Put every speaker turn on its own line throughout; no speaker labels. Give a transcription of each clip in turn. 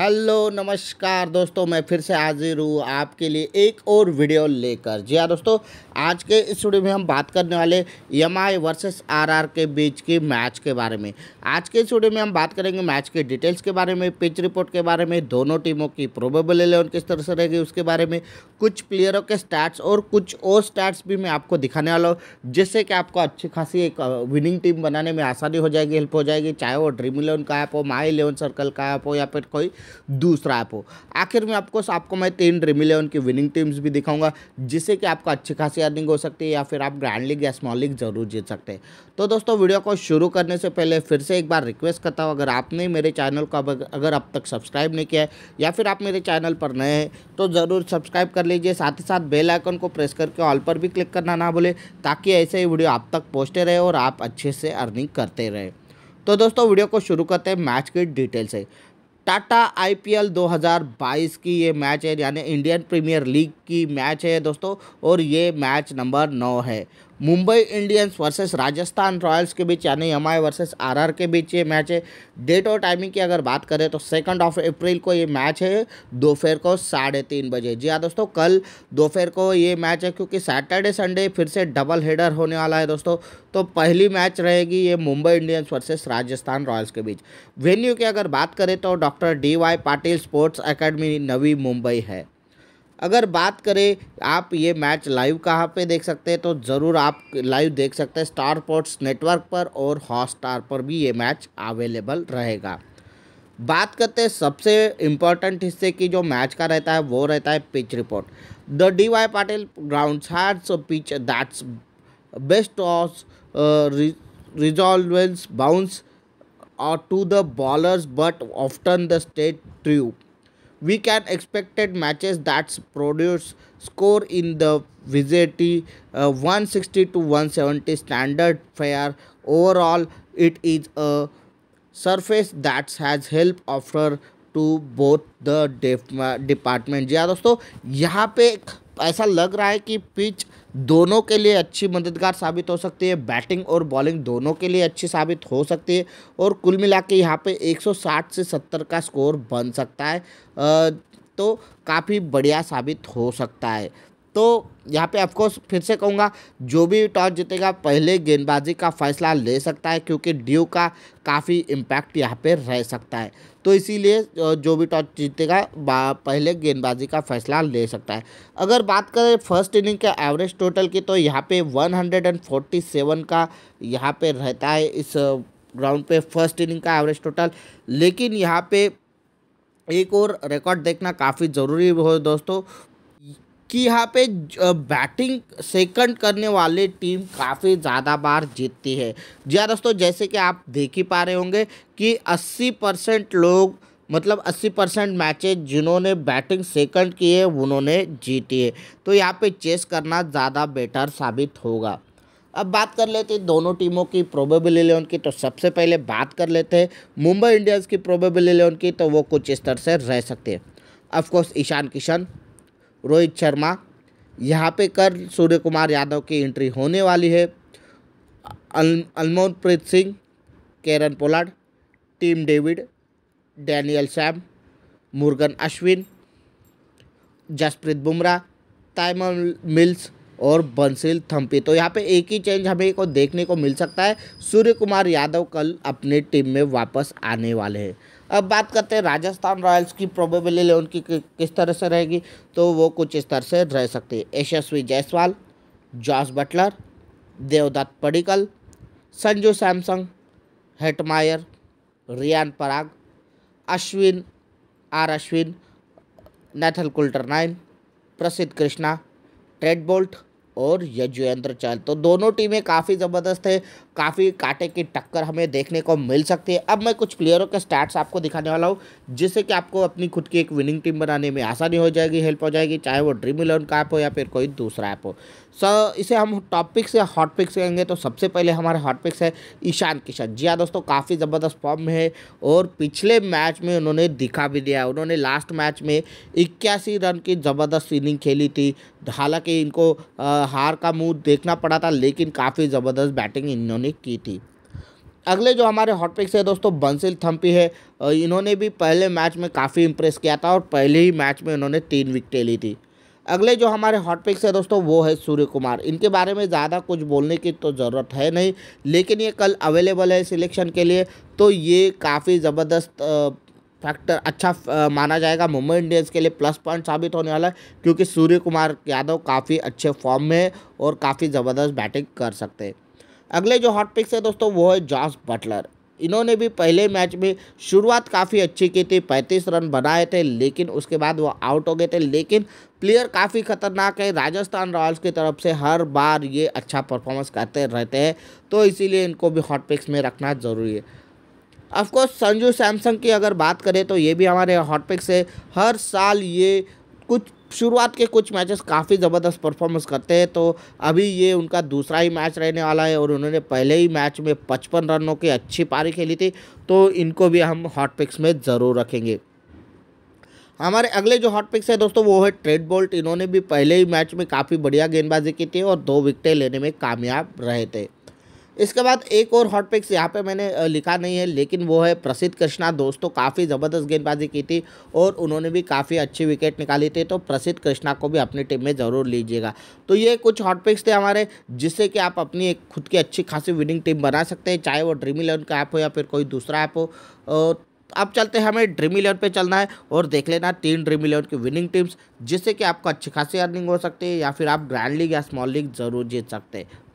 Hello नमस्कार दोस्तों मैं फिर से हाजिर हूँ आपके लिए एक और वीडियो लेकर जी हाँ दोस्तों आज के इस वीडियो में हम बात करने वाले एम आई वर्सेस आर के बीच की मैच के बारे में आज के इस वीडियो में हम बात करेंगे मैच के डिटेल्स के बारे में पिच रिपोर्ट के बारे में दोनों टीमों की प्रोबेबल इलेवन किस तरह से रहेगी उसके बारे में कुछ प्लेयरों के स्टैट्स और कुछ और स्टैट्स भी मैं आपको दिखाने वाला हूँ जिससे कि आपको अच्छी खासी एक विनिंग टीम बनाने में आसानी हो जाएगी हेल्प हो जाएगी चाहे वो ड्रीम इलेवन का ऐप हो माई इलेवन सर्कल का ऐप हो या फिर कोई दूसरा ऐप हो आखिर में आपको आपको मैं तीन ड्रीम इलेवन की विनिंग टीम्स भी दिखाऊंगा जिससे कि आपको अच्छी खासी अर्निंग हो सकती है या फिर आप ग्रैंड लीग या स्मॉल लीग जरूर जीत सकते हैं तो दोस्तों वीडियो को शुरू करने से पहले फिर से एक बार रिक्वेस्ट करता हूँ अगर आपने मेरे चैनल को अगर अब तक सब्सक्राइब नहीं किया है या फिर आप मेरे चैनल पर नए हैं तो ज़रूर सब्सक्राइब कर लीजिए साथ ही साथ बेल आइकन को प्रेस करके ऑल पर भी क्लिक करना ना भूलें ताकि ऐसे ही वीडियो आप तक पहुँचते रहे और आप अच्छे से अर्निंग करते रहे तो दोस्तों वीडियो को शुरू करते हैं मैच की डिटेल से टाटा आईपीएल 2022 की ये मैच है यानी इंडियन प्रीमियर लीग की मैच है दोस्तों और ये मैच नंबर नौ है Mumbai Indians versus Rajasthan Royals के बीच यानी एम आई वर्सेज़ आर के बीच ये मैच है डेट और टाइमिंग की अगर बात करें तो सेकंड ऑफ अप्रैल को ये मैच है दोपहर को साढ़े तीन बजे जी हाँ दोस्तों कल दोपहर को ये मैच है क्योंकि सैटरडे संडे फिर से डबल हेडर होने वाला है दोस्तों तो पहली मैच रहेगी ये Mumbai Indians versus Rajasthan Royals के बीच वेन्यू की अगर बात करें तो doctor D Y Patil sports academy Navi Mumbai है अगर बात करें आप ये मैच लाइव कहाँ पे देख सकते हैं तो ज़रूर आप लाइव देख सकते हैं स्टार स्पोर्ट्स नेटवर्क पर और हॉटस्टार पर भी ये मैच अवेलेबल रहेगा बात करते हैं सबसे इम्पॉर्टेंट हिस्से की जो मैच का रहता है वो रहता है pitch report the D Y Patil ground hards pitch that's best of रिजॉल्वेंस bounce to the bowlers but but the state true we can expected matches that produce score in the VZT uh, 160 to 170 standard fare. Overall, it is a surface that has help offer to both the department. जी हाँ दोस्तों यहाँ ऐसा लग रहा है कि pitch दोनों के लिए अच्छी मददगार साबित हो सकती है बैटिंग और बॉलिंग दोनों के लिए अच्छी साबित हो सकती है और कुल मिला के यहाँ पर एक से सत्तर का स्कोर बन सकता है तो काफ़ी बढ़िया साबित हो सकता है तो यहाँ पे ऑफकोर्स फिर से कहूँगा जो भी टॉस जीतेगा पहले गेंदबाजी का फैसला ले सकता है क्योंकि ड्यू का काफ़ी इम्पैक्ट यहाँ पे रह सकता है तो इसीलिए जो भी टॉस जीतेगा पहले गेंदबाजी का फैसला ले सकता है अगर बात करें फर्स्ट इनिंग के एवरेज टोटल की तो यहाँ पे 147 का यहाँ पे रहता है इस ग्राउंड पे फर्स्ट इनिंग का एवरेज टोटल लेकिन यहाँ पर एक और रिकॉर्ड देखना काफ़ी ज़रूरी हो दोस्तों कि यहाँ पे बैटिंग सेकंड करने वाले टीम काफ़ी ज़्यादा बार जीतती है जी हाँ दोस्तों जैसे कि आप देख ही पा रहे होंगे कि 80 परसेंट लोग मतलब 80 परसेंट मैचेज जिन्होंने बैटिंग सेकंड की है उन्होंने जीती है तो यहाँ पे चेस करना ज़्यादा बेटर साबित होगा अब बात कर लेते हैं दोनों टीमों की प्रोबेबल इलेवन की तो सबसे पहले बात कर लेते हैं मुंबई इंडियंस की प्रोबेबल इलेवन की तो वो कुछ इस तरह से रह सकते हैं ऑफकोर्स ईशान किशन रोहित शर्मा यहाँ पे कर सूर्य कुमार यादव की एंट्री होने वाली है अल Anmolpreet Singh Kieron Pollard Tim David Daniel Sam Murugan Ashwin Jasprit Bumrah Tymal Mills और बंसिल थम्पी तो यहाँ पे एक ही चेंज हमें को देखने को मिल सकता है सूर्य कुमार यादव कल अपने टीम में वापस आने वाले हैं अब बात करते हैं राजस्थान रॉयल्स की प्रोबेबिलिटी इलेवन की किस तरह से रहेगी तो वो कुछ इस तरह से रह सकती है Yashasvi Jaiswal Jos Buttler Devdutt Padikkal Sanju Samson Hetmyer Riyan Parag Ashwin R Ashwin Coulter Nile Prasidh Krishna trade bolt और यजुवेंद्र चहल तो दोनों टीमें काफ़ी ज़बरदस्त है काफ़ी कांटे की टक्कर हमें देखने को मिल सकती है अब मैं कुछ प्लेयरों के स्टैट्स आपको दिखाने वाला हूँ जिससे कि आपको अपनी खुद की एक विनिंग टीम बनाने में आसानी हो जाएगी हेल्प हो जाएगी चाहे वो ड्रीम इलेवन का ऐप हो या फिर कोई दूसरा ऐप हो सो इसे हम टॉप पिक्स या हॉट पिक्स कहेंगे तो सबसे पहले हमारे हॉट पिक्स है ईशान किशन जी हाँ दोस्तों काफ़ी ज़बरदस्त फॉर्म में है और पिछले मैच में उन्होंने दिखा भी दिया उन्होंने लास्ट मैच में इक्यासी रन की ज़बरदस्त इनिंग खेली थी हालांकि इनको हार का मूड देखना पड़ा था लेकिन काफ़ी ज़बरदस्त बैटिंग इन्होंने की थी अगले जो हमारे हॉटपिक्स है दोस्तों बंसिल थम्पी है इन्होंने भी पहले मैच में काफ़ी इंप्रेस किया था और पहले ही मैच में इन्होंने तीन विकटें ली थी अगले जो हमारे हॉटपिक्स है दोस्तों वो है सूर्य कुमार इनके बारे में ज़्यादा कुछ बोलने की तो ज़रूरत है नहीं लेकिन ये कल अवेलेबल है सिलेक्शन के लिए तो ये काफ़ी ज़बरदस्त फैक्टर अच्छा माना जाएगा मुंबई इंडियंस के लिए प्लस पॉइंट साबित होने वाला है क्योंकि सूर्य कुमार यादव काफ़ी अच्छे फॉर्म में और काफ़ी ज़बरदस्त बैटिंग कर सकते हैं अगले जो हॉट पिक्स है दोस्तों वो है जॉस बटलर इन्होंने भी पहले मैच में शुरुआत काफ़ी अच्छी की थी पैंतीस रन बनाए थे लेकिन उसके बाद वो आउट हो गए थे लेकिन प्लेयर काफ़ी खतरनाक है राजस्थान रॉयल्स की तरफ से हर बार ये अच्छा परफॉर्मेंस करते रहते हैं तो इसीलिए इनको भी हॉट पिक्स में रखना ज़रूरी है ऑफकोर्स संजू सैमसंग की अगर बात करें तो ये भी हमारे हॉटपिक्स है हर साल ये कुछ शुरुआत के कुछ मैचेस काफ़ी ज़बरदस्त परफॉर्मेंस करते हैं तो अभी ये उनका दूसरा ही मैच रहने वाला है और उन्होंने पहले ही मैच में पचपन रनों की अच्छी पारी खेली थी तो इनको भी हम हॉट पिक्स में ज़रूर रखेंगे हमारे अगले जो हॉट पिक्स है दोस्तों वो है ट्रेड बोल्ट इन्होंने भी पहले ही मैच में काफ़ी बढ़िया गेंदबाजी की थी और दो विकटें लेने में कामयाब रहे थे इसके बाद एक और हॉट पिक्स यहाँ पे मैंने लिखा नहीं है लेकिन वो है प्रसिद्ध कृष्णा दोस्तों काफ़ी ज़बरदस्त गेंदबाजी की थी और उन्होंने भी काफ़ी अच्छी विकेट निकाली थी तो प्रसिद्ध कृष्णा को भी अपनी टीम में ज़रूर लीजिएगा तो ये कुछ हॉट पिक्स थे हमारे जिससे कि आप अपनी एक खुद की अच्छी खासी विनिंग टीम बना सकते हैं चाहे वो ड्रीम इलेवन का ऐप हो या फिर कोई दूसरा ऐप हो अब चलते हैं हमें ड्रीम इलेवन पर चलना है और देख लेना तीन ड्रीम इलेवन की विनिंग टीम्स जिससे कि आपको अच्छी खासी अर्निंग हो सकती है या फिर आप ग्रैंड लीग या स्मॉल लीग ज़रूर जीत सकते हैं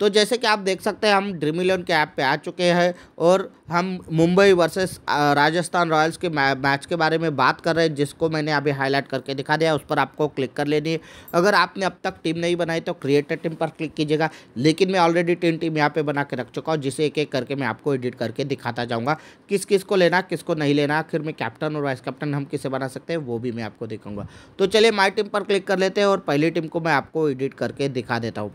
तो जैसे कि आप देख सकते हैं हम ड्रीम इलेवन के ऐप पे आ चुके हैं और हम मुंबई वर्सेस राजस्थान रॉयल्स के मैच के बारे में बात कर रहे हैं जिसको मैंने अभी हाईलाइट करके दिखा दिया उस पर आपको क्लिक कर लेनी है अगर आपने अब तक टीम नहीं बनाई तो क्रिएटर टीम पर क्लिक कीजिएगा लेकिन मैं ऑलरेडी टीम टीम यहाँ पर बना के रख चुका हूँ जिसे एक एक करके मैं आपको एडिट करके दिखाता जाऊँगा किस किस को लेना को नहीं लेना आखिर में कैप्टन और वाइस कैप्टन हम किसे बना सकते हैं वो भी मैं आपको दिखाऊँगा तो चलिए माई टीम पर क्लिक कर लेते हैं और पहली टीम को मैं आपको एडिट करके दिखा देता हूँ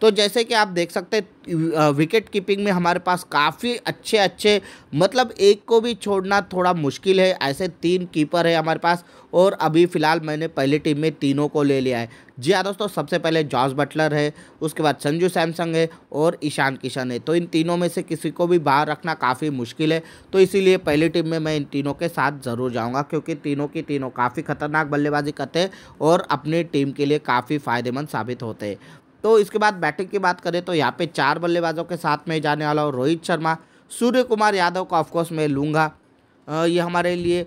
तो जैसे कि आप देख सकते हैं विकेट कीपिंग में हमारे पास काफ़ी अच्छे अच्छे मतलब एक को भी छोड़ना थोड़ा मुश्किल है ऐसे तीन कीपर है हमारे पास और अभी फ़िलहाल मैंने पहली टीम में तीनों को ले लिया है जी हाँ दोस्तों सबसे पहले जॉर्ज बटलर है उसके बाद संजू सैमसंग है और ईशान किशन है तो इन तीनों में से किसी को भी बाहर रखना काफ़ी मुश्किल है तो इसीलिए पहली टीम में मैं इन तीनों के साथ ज़रूर जाऊंगा क्योंकि तीनों की तीनों काफ़ी खतरनाक बल्लेबाजी करते हैं और अपनी टीम के लिए काफ़ी फ़ायदेमंद साबित होते हैं तो इसके बाद बैटिंग की बात करें तो यहाँ पे चार बल्लेबाजों के साथ में जाने वाला हूँ रोहित शर्मा सूर्य कुमार यादव को ऑफकोर्स मैं लूँगा ये हमारे लिए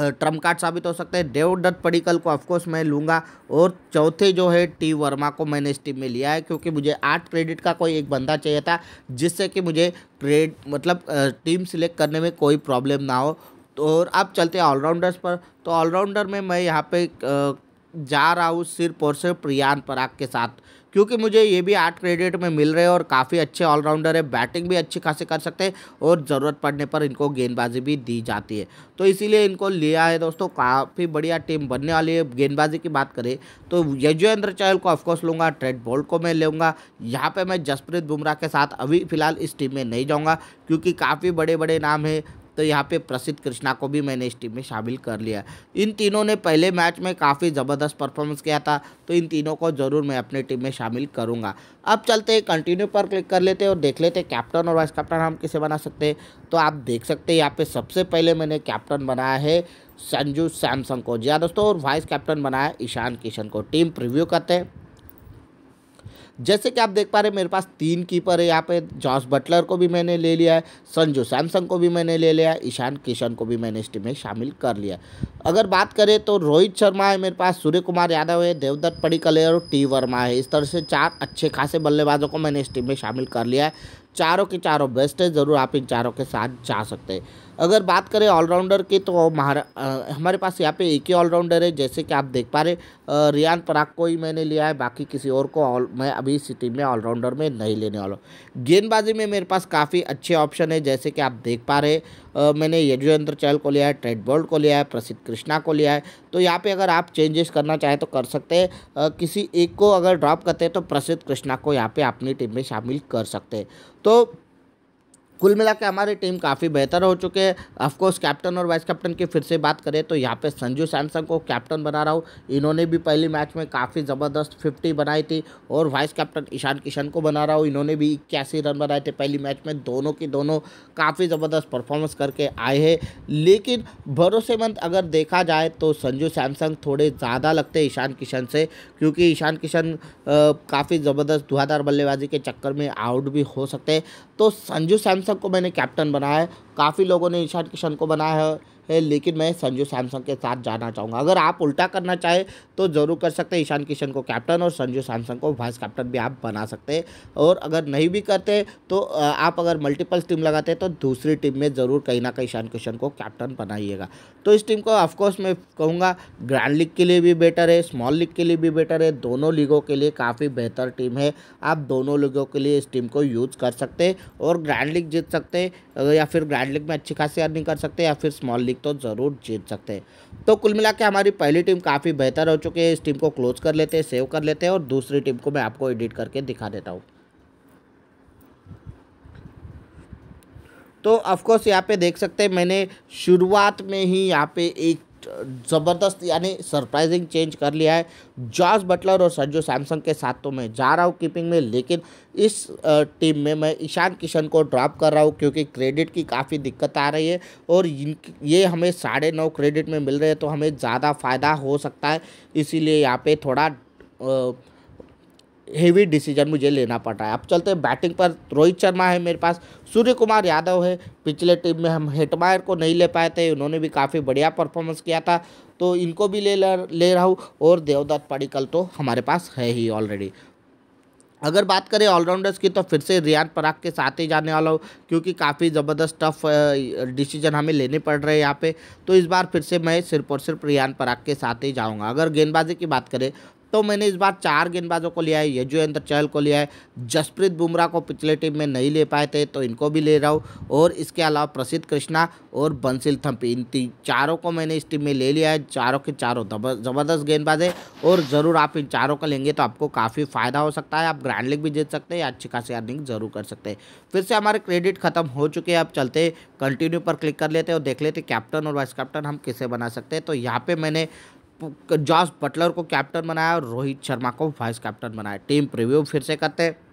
ट्रम्प कार्ड साबित हो सकते हैं देवदत्त पडिकल को ऑफकोर्स मैं लूँगा और चौथे जो है टी वर्मा को मैंने इस टीम में लिया है क्योंकि मुझे आठ क्रेडिट का कोई एक बंदा चाहिए था जिससे कि मुझे क्रेड मतलब टीम सिलेक्ट करने में कोई प्रॉब्लम ना हो तो और अब चलते हैं ऑलराउंडर्स पर तो ऑलराउंडर में मैं यहाँ पे जा रहा हूँ सिर्फ और सिर्फ प्रियान पराग के साथ क्योंकि मुझे ये भी आठ क्रेडिट में मिल रहे हैं और काफ़ी अच्छे ऑलराउंडर है बैटिंग भी अच्छी खासी कर सकते हैं और ज़रूरत पड़ने पर इनको गेंदबाजी भी दी जाती है तो इसीलिए इनको लिया है दोस्तों काफ़ी बढ़िया टीम बनने वाली है गेंदबाजी की बात करें तो यजुवेंद्र चहल को ऑफकोर्स लूँगा ट्रेड बोल्ट को मैं लूँगा यहाँ पर मैं जसप्रीत बुमराह के साथ अभी फ़िलहाल इस टीम में नहीं जाऊँगा क्योंकि काफ़ी बड़े बड़े नाम है तो यहाँ पे प्रसिद्ध कृष्णा को भी मैंने इस टीम में शामिल कर लिया इन तीनों ने पहले मैच में काफ़ी ज़बरदस्त परफॉर्मेंस किया था तो इन तीनों को ज़रूर मैं अपनी टीम में शामिल करूँगा अब चलते हैं कंटिन्यू पर क्लिक कर लेते हैं और देख लेते हैं कैप्टन और वाइस कैप्टन हम किसे बना सकते हैं तो आप देख सकते हैं यहाँ पे सबसे पहले मैंने कैप्टन बनाया है संजू सैमसंग को जी हाँ दोस्तों और वाइस कैप्टन बनाया ईशान किशन को टीम प्रिव्यू करते हैं जैसे कि आप देख पा रहे मेरे पास तीन कीपर है यहाँ पे जॉस बटलर को भी मैंने ले लिया है संजू सैमसंग को भी मैंने ले लिया है ईशान किशन को भी मैंने इस टीम में शामिल कर लिया अगर बात करें तो रोहित शर्मा है मेरे पास सूर्य कुमार यादव है देवदत्त पड़ीकले है और टी वर्मा है इस तरह से चार अच्छे खासे बल्लेबाजों को मैंने इस टीम में शामिल कर लिया है चारों के चारों बेस्ट है ज़रूर आप इन चारों के साथ जा सकते हैं अगर बात करें ऑलराउंडर की तो महारा हमारे पास यहाँ पे एक ही ऑलराउंडर है जैसे कि आप देख पा रहे रियान पराग को ही मैंने लिया है बाकी किसी और को और मैं अभी इस टीम में ऑलराउंडर में नहीं लेने वाला गेंदबाजी में मेरे पास काफ़ी अच्छे ऑप्शन है जैसे कि आप देख पा रहे मैंने यजुवेंद्र चहल को लिया है ट्रेड बोल्ट को लिया है प्रसिद्ध कृष्णा को लिया है तो यहाँ पर अगर आप चेंजेस करना चाहें तो कर सकते हैं किसी एक को अगर ड्रॉप करते हैं तो प्रसिद्ध कृष्णा को यहाँ पर अपनी टीम में शामिल कर सकते हैं तो कुल मिला के हमारी टीम काफ़ी बेहतर हो चुके है ऑफकोर्स कैप्टन और वाइस कैप्टन की फिर से बात करें तो यहाँ पे संजू सैमसन को कैप्टन बना रहा हूँ इन्होंने भी पहली मैच में काफ़ी ज़बरदस्त फिफ्टी बनाई थी और वाइस कैप्टन ईशान किशन को बना रहा हूँ इन्होंने भी इक्यासी रन बनाए थे पहली मैच में दोनों की दोनों काफ़ी ज़बरदस्त परफॉर्मेंस करके आए हैं लेकिन भरोसेमंद अगर देखा जाए तो संजू सैमसंग थोड़े ज़्यादा लगते ईशान किशन से क्योंकि ईशान किशन काफ़ी ज़बरदस्त धुआधार बल्लेबाजी के चक्कर में आउट भी हो सकते तो संजू सैमसन को मैंने कैप्टन बनाया है काफ़ी लोगों ने ईशान किशन को बनाया है है लेकिन मैं संजू सैमसंग के साथ जाना चाहूँगा अगर आप उल्टा करना चाहें तो ज़रूर कर सकते हैं ईशान किशन को कैप्टन और संजू सैमसंग को वाइस कैप्टन भी आप बना सकते हैं और अगर नहीं भी करते तो आप अगर मल्टीपल्स टीम लगाते तो दूसरी टीम में ज़रूर कहीं ना कहीं ईशान किशन को कैप्टन बनाइएगा तो इस टीम को ऑफकोर्स मैं कहूँगा ग्रैंड लीग के लिए भी बेटर है स्मॉल लीग के लिए भी बेटर है दोनों लीगों के लिए काफ़ी बेहतर टीम है आप दोनों लीगों के लिए इस टीम को यूज़ कर सकते हैं और ग्रैंड लीग जीत सकते हैं या फिर ग्रैंड लीग में अच्छी खासी अर्निंग कर सकते हैं या फिर स्मॉल लीग तो ज़रूर जीत सकते हैं तो कुल मिला हमारी पहली टीम काफ़ी बेहतर हो चुकी है इस टीम को क्लोज कर लेते हैं सेव कर लेते हैं और दूसरी टीम को मैं आपको एडिट करके दिखा देता हूँ तो ऑफकोर्स यहाँ पे देख सकते हैं मैंने शुरुआत में ही यहाँ पे एक ज़बरदस्त यानी सरप्राइजिंग चेंज कर लिया है जॉर्ज बटलर और संजू सैमसंग के साथ तो मैं जा रहा हूँ कीपिंग में लेकिन इस टीम में मैं ईशान किशन को ड्रॉप कर रहा हूँ क्योंकि क्रेडिट की काफ़ी दिक्कत आ रही है और ये हमें साढ़े नौ क्रेडिट में मिल रहे हैं तो हमें ज़्यादा फ़ायदा हो सकता है इसीलिए यहाँ पर थोड़ा आ, हेवी डिसीजन मुझे लेना पड़ रहा है अब चलते हैं बैटिंग पर रोहित शर्मा है मेरे पास सूर्य कुमार यादव है पिछले टीम में हम हेटमायर को नहीं ले पाए थे उन्होंने भी काफ़ी बढ़िया परफॉर्मेंस किया था तो इनको भी ले ले रहा हूँ और देवदत्त पड़ीकल तो हमारे पास है ही ऑलरेडी अगर बात करें ऑलराउंडर्स की तो फिर से रियान पराग के साथ ही जाने वाला हो क्योंकि काफ़ी ज़बरदस्त टफ डिसीजन हमें लेने पड़ रहे हैं यहाँ पे तो इस बार फिर से मैं सिर्फ और सिर्फ रियान पराग के साथ ही जाऊँगा अगर गेंदबाजी की बात करें तो मैंने इस बार चार गेंदबाजों को लिया है यजुवेंद्र चहल को लिया है जसप्रीत बुमराह को पिछले टीम में नहीं ले पाए थे तो इनको भी ले रहा हूँ और इसके अलावा प्रसिद्ध कृष्णा और बंसिल थम्पी इन तीन चारों को मैंने इस टीम में ले लिया है चारों के चारों ज़बरदस्त गेंदबाज है और ज़रूर आप इन चारों को लेंगे तो आपको काफ़ी फ़ायदा हो सकता है आप ग्रैंड लीग भी जीत सकते हैं या अच्छी खासी अर्निंग ज़रूर कर सकते हैं फिर से हमारे क्रेडिट खत्म हो चुके हैं अब चलते कंटिन्यू पर क्लिक कर लेते हैं और देख लेते कैप्टन और वाइस कैप्टन हम किसे बना सकते हैं तो यहाँ पर मैंने जॉस बटलर को कैप्टन बनाया और रोहित शर्मा को वाइस कैप्टन बनाया टीम प्रिव्यू फिर से करते हैं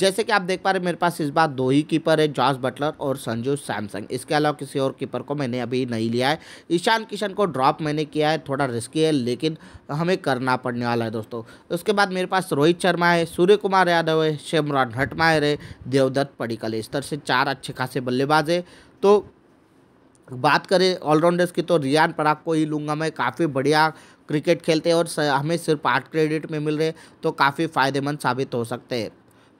जैसे कि आप देख पा रहे मेरे पास इस बार दो ही कीपर है जॉस बटलर और संजू सैमसंग इसके अलावा किसी और कीपर को मैंने अभी नहीं लिया है ईशान किशन को ड्रॉप मैंने किया है थोड़ा रिस्की है लेकिन हमें करना पड़ने वाला है दोस्तों उसके बाद मेरे पास रोहित शर्मा है सूर्य कुमार यादव है शेमरॉन हटमायर है देवदत्त पडिकल इस तरह से चार अच्छे खासे बल्लेबाज है तो बात करें ऑलराउंडर्स की तो रियान पराग को ही लूँगा मैं काफ़ी बढ़िया क्रिकेट खेलते हैं और हमें सिर्फ आठ क्रेडिट में मिल रहे तो काफ़ी फ़ायदेमंद साबित हो सकते हैं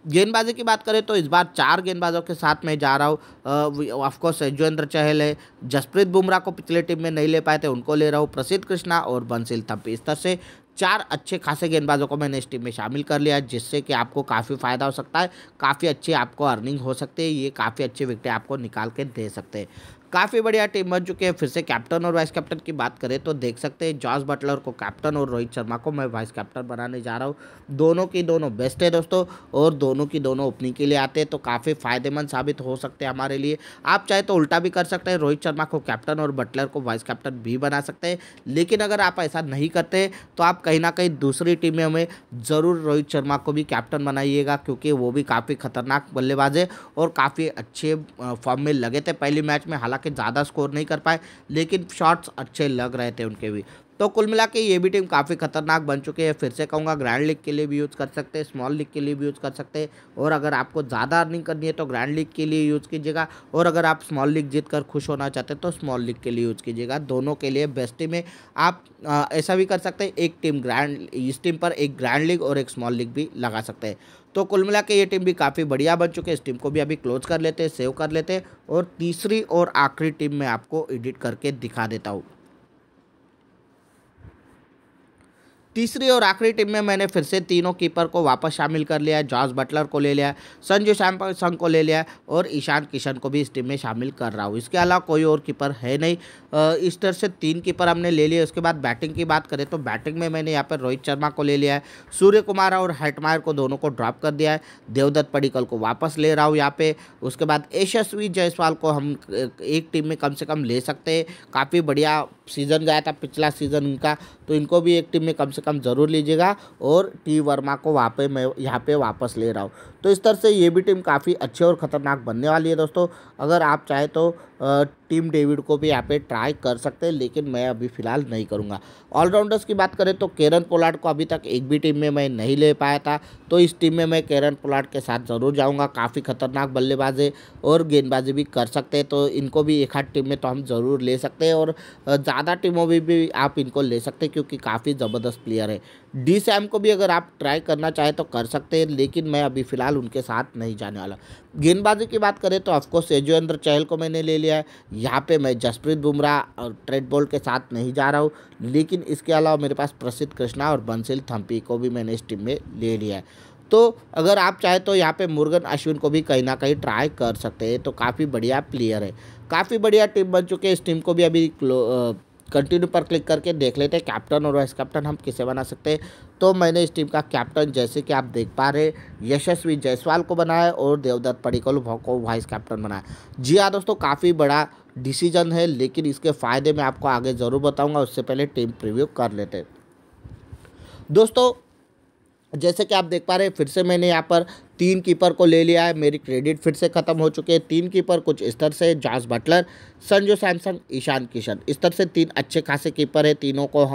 गेंदबाजी की बात करें तो इस बार चार गेंदबाजों के साथ मैं जा रहा हूँ ऑफकोर्स यजुवेंद्र चहल है जसप्रीत बुमराह को पिछले टीम में नहीं ले पाए थे उनको ले रहा हूँ प्रसिद्ध कृष्णा और बंसिल थप्पी इस तरह से चार अच्छे खासे गेंदबाजों को मैंने इस टीम में शामिल कर लिया जिससे कि आपको काफ़ी फ़ायदा हो सकता है काफ़ी अच्छी आपको अर्निंग हो सकती है ये काफ़ी अच्छे विकटें आपको निकाल के दे सकते हैं काफ़ी बढ़िया टीम बन चुकी है फिर से कैप्टन और वाइस कैप्टन की बात करें तो देख सकते हैं जॉस बटलर को कैप्टन और रोहित शर्मा को मैं वाइस कैप्टन बनाने जा रहा हूँ दोनों की दोनों बेस्ट है दोस्तों और दोनों की दोनों ओपनिंग के लिए आते हैं तो काफ़ी फायदेमंद साबित हो सकते हैं हमारे लिए आप चाहे तो उल्टा भी कर सकते हैं रोहित शर्मा को कैप्टन और बटलर को वाइस कैप्टन भी बना सकते हैं लेकिन अगर आप ऐसा नहीं करते तो आप कहीं ना कहीं दूसरी टीम में हमें ज़रूर रोहित शर्मा को भी कैप्टन बनाइएगा क्योंकि वो भी काफ़ी खतरनाक बल्लेबाज है और काफ़ी अच्छे फॉर्म में लगे थे पहले मैच में हालांकि हालांकि ज़्यादा स्कोर नहीं कर पाए लेकिन शॉट्स अच्छे लग रहे थे उनके भी तो कुल मिला के ये भी टीम काफ़ी खतरनाक बन चुकी है फिर से कहूँगा ग्रैंड लीग के लिए भी यूज़ कर सकते हैं स्मॉल लीग के लिए भी यूज़ कर सकते हैं और अगर आपको ज़्यादा अर्निंग करनी है तो ग्रैंड लीग के लिए यूज़ कीजिएगा और अगर आप स्मॉल लीग जीत कर खुश होना चाहते हैं तो स्मॉल लीग के लिए यूज़ कीजिएगा दोनों के लिए बेस्ट टीम है आप ऐसा भी कर सकते हैं एक टीम ग्रैंड इस टीम पर एक ग्रैंड लीग और एक स्मॉल लीग भी लगा सकते हैं तो कुल मिला के ये टीम भी काफ़ी बढ़िया बन चुके हैं इस टीम को भी अभी क्लोज कर लेते हैं सेव कर लेते हैं और तीसरी और आखिरी टीम में आपको एडिट करके दिखा देता हूँ तीसरी और आखिरी टीम में मैंने फिर से तीनों कीपर को वापस शामिल कर लिया जॉर्ज बटलर को ले लिया संजू सैमसंग संघ को ले लिया और ईशान किशन को भी इस टीम में शामिल कर रहा हूँ इसके अलावा कोई और कीपर है नहीं इस तरह से तीन कीपर हमने ले लिए उसके बाद बैटिंग की बात करें तो बैटिंग में मैंने यहाँ पर रोहित शर्मा को ले लिया है सूर्य कुमार और हेटमायर को दोनों को ड्रॉप कर दिया है देवदत्त पडिकल को वापस ले रहा हूँ यहाँ पे उसके बाद यशस्वी जायसवाल को हम एक टीम में कम से कम ले सकते हैं काफ़ी बढ़िया सीज़न गया था पिछला सीज़न उनका तो इनको भी एक टीम में कम से कम ज़रूर लीजिएगा और टी वर्मा को वहाँ पे मैं यहाँ पे वापस ले रहा हूँ तो इस तरह से ये भी टीम काफ़ी अच्छी और ख़तरनाक बनने वाली है दोस्तों अगर आप चाहें तो टीम डेविड को भी यहाँ पे ट्राई कर सकते हैं लेकिन मैं अभी फ़िलहाल नहीं करूँगा ऑलराउंडर्स की बात करें तो केरन पोलार्ड को अभी तक एक भी टीम में मैं नहीं ले पाया था तो इस टीम में मैं केरन पोलार्ड के साथ ज़रूर जाऊँगा काफ़ी खतरनाक बल्लेबाजे और गेंदबाजी भी कर सकते हैं तो इनको भी एक आध टीम में तो हम ज़रूर ले सकते हैं और ज़्यादा टीमों में भी, भी आप इनको ले सकते हैं क्योंकि काफ़ी ज़बरदस्त प्लेयर है डी सैम को भी अगर आप ट्राई करना चाहें तो कर सकते हैं लेकिन मैं अभी फ़िलहाल उनके साथ नहीं जाने वाला गेंदबाजी की बात करें तो ऑफकोर्स यजुवेंद्र चहल को मैंने ले लिया है यहाँ पे मैं जसप्रीत बुमराह और ट्रेड बॉल के साथ नहीं जा रहा हूँ लेकिन इसके अलावा मेरे पास प्रसिद्ध कृष्णा और बंसिल थम्पी को भी मैंने इस टीम में ले लिया है तो अगर आप चाहें तो यहाँ पे मुर्गन अश्विन को भी कहीं ना कहीं ट्राई कर सकते हैं तो काफ़ी बढ़िया प्लेयर है काफ़ी बढ़िया टीम बन चुके हैं इस टीम को भी अभी कंटिन्यू पर क्लिक करके देख लेते हैं कैप्टन और वाइस कैप्टन हम किसे बना सकते हैं तो मैंने इस टीम का कैप्टन जैसे कि आप देख पा रहे यशस्वी जायसवाल को बनाया और देवदत्त पडिकल को वाइस कैप्टन बनाया जी हाँ दोस्तों काफ़ी बड़ा डिसीजन है लेकिन इसके फ़ायदे मैं आपको आगे ज़रूर बताऊंगा उससे पहले टीम प्रिव्यू कर लेते दोस्तों जैसे कि आप देख पा रहे हैं फिर से मैंने यहाँ पर तीन कीपर को ले लिया है मेरी क्रेडिट फिर से ख़त्म हो चुके हैं तीन कीपर कुछ इस तरह से जॉस बटलर संजू सैमसन ईशान किशन इस तरह से तीन अच्छे खासे कीपर हैं तीनों को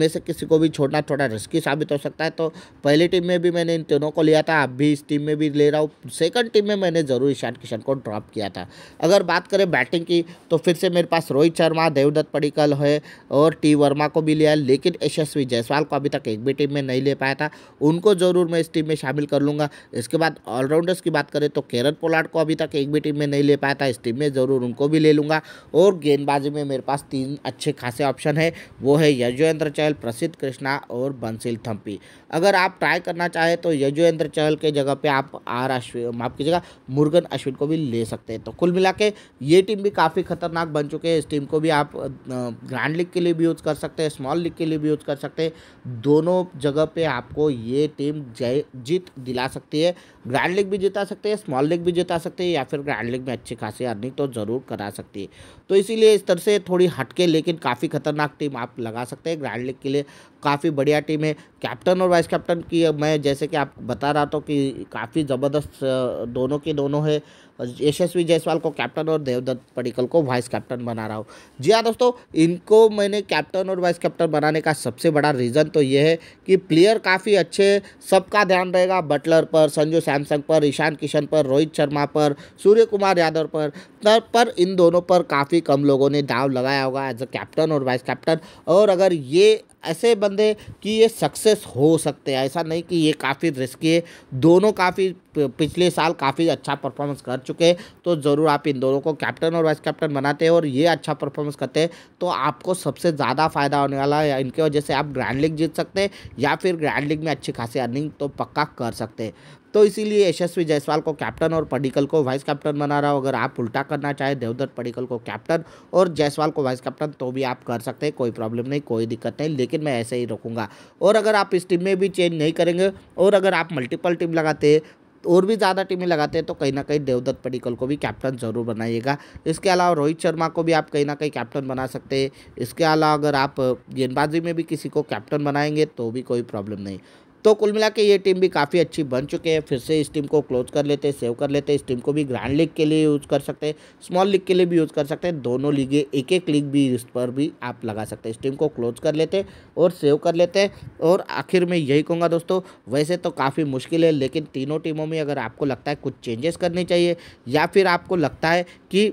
में से किसी को भी छोड़ना थोड़ा रिस्की साबित हो सकता है तो पहली टीम में भी मैंने इन तीनों को लिया था अब भी इस टीम में भी ले रहा हूँ सेकंड टीम में मैंने ज़रूर ईशान किशन को ड्रॉप किया था अगर बात करें बैटिंग की तो फिर से मेरे पास रोहित शर्मा देवदत्त पडिकल है और टी वर्मा को भी लिया लेकिन यशस्वी जायसवाल को अभी तक एक भी टीम में नहीं ले पाया था उनको ज़रूर मैं इस टीम में शामिल कर लूँगा इसके बाद बाद ऑलराउंडर्स की बात करें तो केरन पोलार्ड को अभी तक एक भी टीम में नहीं ले पाया था इस टीम में ज़रूर उनको भी ले लूँगा और गेंदबाजी में मेरे पास तीन अच्छे खासे ऑप्शन है वो है यजुवेंद्र चहल प्रसिद्ध कृष्णा और बंसिल थम्पी अगर आप ट्राई करना चाहें तो यजुवेंद्र चहल के जगह पर आप आर अश्विन माफ कीजिएगा मुर्गन अश्विन को भी ले सकते हैं तो कुल मिला के ये टीम भी काफ़ी खतरनाक बन चुके हैं इस टीम को भी आप ग्रांड लीग के लिए भी यूज़ कर सकते हैं स्मॉल लीग के लिए भी यूज़ कर सकते हैं दोनों जगह पे आपको ये टीम जय जीत दिला सकती है ग्रैंड लीग भी जिता सकते हैं स्मॉल लीग भी जिता सकते हैं या फिर ग्रैंड लीग में अच्छी खासी अर्निंग तो ज़रूर करा सकती है तो इसीलिए इस तरह से थोड़ी हटके लेकिन काफ़ी खतरनाक टीम आप लगा सकते हैं ग्रैंड लीग के लिए काफ़ी बढ़िया टीम है कैप्टन और वाइस कैप्टन की मैं जैसे कि आप बता रहा था कि काफ़ी ज़बरदस्त दोनों के दोनों है यशस्वी जायसवाल को कैप्टन और देवदत्त पडिकल को वाइस कैप्टन बना रहा हूँ जी हाँ दोस्तों इनको मैंने कैप्टन और वाइस कैप्टन बनाने का सबसे बड़ा रीज़न तो ये है कि प्लेयर काफ़ी अच्छे सबका ध्यान रहेगा बटलर पर संजू सैमसंग पर ईशान किशन पर रोहित शर्मा पर सूर्य कुमार यादव पर तर पर इन दोनों पर काफ़ी कम लोगों ने दाव लगाया होगा एज अ कैप्टन और वाइस कैप्टन और अगर ये ऐसे बंदे कि ये सक्सेस हो सकते हैं ऐसा नहीं कि ये काफ़ी रिस्की है दोनों काफ़ी पिछले साल काफ़ी अच्छा परफॉर्मेंस कर चुके हैं तो ज़रूर आप इन दोनों को कैप्टन और वाइस कैप्टन बनाते हैं और ये अच्छा परफॉर्मेंस करते हैं तो आपको सबसे ज़्यादा फायदा होने वाला है इनके वजह से आप ग्रैंड लीग जीत सकते हैं या फिर ग्रैंड लीग में अच्छी खासी अर्निंग तो पक्का कर सकते हैं तो इसीलिए यशस्वी जायसवाल को कैप्टन और पडिकल को वाइस कैप्टन बना रहा हो अगर आप उल्टा करना चाहे देवदत्त पडिकल को कैप्टन और जायसवाल को वाइस कैप्टन तो भी आप कर सकते हैं कोई प्रॉब्लम नहीं कोई दिक्कत नहीं लेकिन मैं ऐसे ही रखूँगा और अगर आप इस टीम में भी चेंज नहीं करेंगे और अगर आप मल्टीपल टीम लगाते हैं और भी ज़्यादा टीमें लगाते हैं तो कहीं ना कहीं देवदत्त पडिकल को भी कैप्टन ज़रूर बनाइएगा इसके अलावा रोहित शर्मा को भी आप कहीं ना कहीं कैप्टन बना सकते हैं इसके अलावा अगर आप गेंदबाजी में भी किसी को कैप्टन बनाएंगे तो भी कोई प्रॉब्लम नहीं तो कुल मिला के ये टीम भी काफ़ी अच्छी बन चुके हैं फिर से इस टीम को क्लोज कर लेते हैं सेव कर लेते हैं इस टीम को भी ग्रैंड लीग के लिए यूज़ कर सकते हैं स्मॉल लीग के लिए भी यूज़ कर सकते हैं दोनों लीगें एक एक लीग भी इस पर भी आप लगा सकते हैं इस टीम को क्लोज कर लेते और सेव कर लेते और आखिर में यही कहूँगा दोस्तों वैसे तो काफ़ी मुश्किल है लेकिन तीनों टीमों में अगर आपको लगता है कुछ चेंजेस करने चाहिए या फिर आपको लगता है कि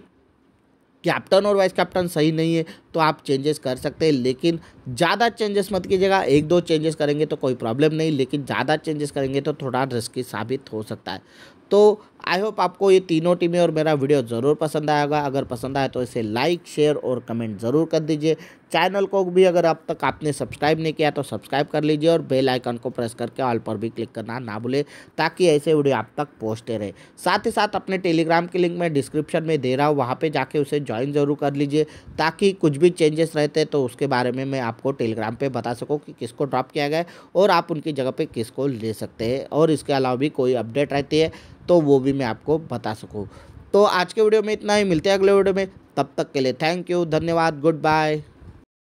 कैप्टन और वाइस कैप्टन सही नहीं है तो आप चेंजेस कर सकते हैं लेकिन ज़्यादा चेंजेस मत कीजिएगा एक दो चेंजेस करेंगे तो कोई प्रॉब्लम नहीं लेकिन ज़्यादा चेंजेस करेंगे तो थोड़ा रिस्की साबित हो सकता है तो आई होप आपको ये तीनों टीमें और मेरा वीडियो ज़रूर पसंद आएगा अगर पसंद आए तो इसे लाइक शेयर और कमेंट ज़रूर कर दीजिए चैनल को भी अगर अब तक आपने सब्सक्राइब नहीं किया तो सब्सक्राइब कर लीजिए और बेल आइकन को प्रेस करके ऑल पर भी क्लिक करना ना भूले ताकि ऐसे वीडियो आप तक पहुँचते रहे साथ ही साथ अपने टेलीग्राम के लिंक मैं डिस्क्रिप्शन में दे रहा हूँ वहाँ पर जाके उसे ज्वाइन ज़रूर कर लीजिए ताकि कुछ भी चेंजेस रहते तो उसके बारे में मैं आपको टेलीग्राम पर बता सकूँ कि किसको ड्रॉप किया गया और आप उनकी जगह पर किसको ले सकते हैं और इसके अलावा भी कोई अपडेट रहती है तो वो भी मैं आपको बता सकूँ तो आज के वीडियो में इतना ही मिलते हैं अगले वीडियो में तब तक के लिए थैंक यू धन्यवाद गुड बाय